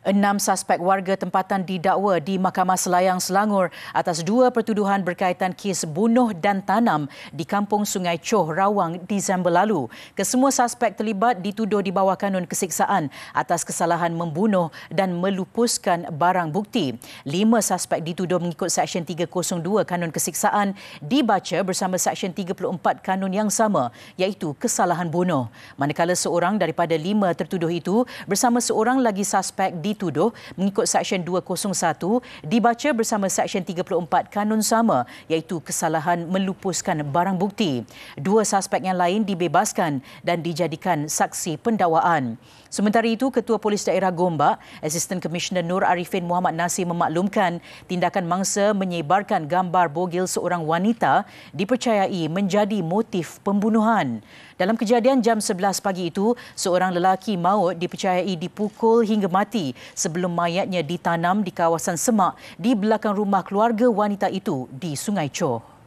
Enam suspek warga tempatan didakwa di Mahkamah Selayang Selangor atas dua pertuduhan berkaitan kes bunuh dan tanam di Kampung Sungai Choh Rawang Disember lalu. Kesemua suspek terlibat dituduh di bawah kanun kesiksaan atas kesalahan membunuh dan melupuskan barang bukti. Lima suspek dituduh mengikut Seksyen 302 Kanun Kesiksaan dibaca bersama Seksyen 34 Kanun yang sama iaitu kesalahan bunuh. Manakala seorang daripada lima tertuduh itu bersama seorang lagi suspek di dituduh mengikut Seksyen 201 dibaca bersama Seksyen 34 Kanun Sama iaitu kesalahan melupuskan barang bukti. Dua suspek yang lain dibebaskan dan dijadikan saksi pendawaan. Sementara itu, Ketua Polis Daerah Gombak, asisten komisioner Nur Arifin Muhammad Nasir memaklumkan tindakan mangsa menyebarkan gambar bogil seorang wanita dipercayai menjadi motif pembunuhan. Dalam kejadian jam 11 pagi itu, seorang lelaki maut dipercayai dipukul hingga mati sebelum mayatnya ditanam di kawasan semak di belakang rumah keluarga wanita itu di Sungai Choh.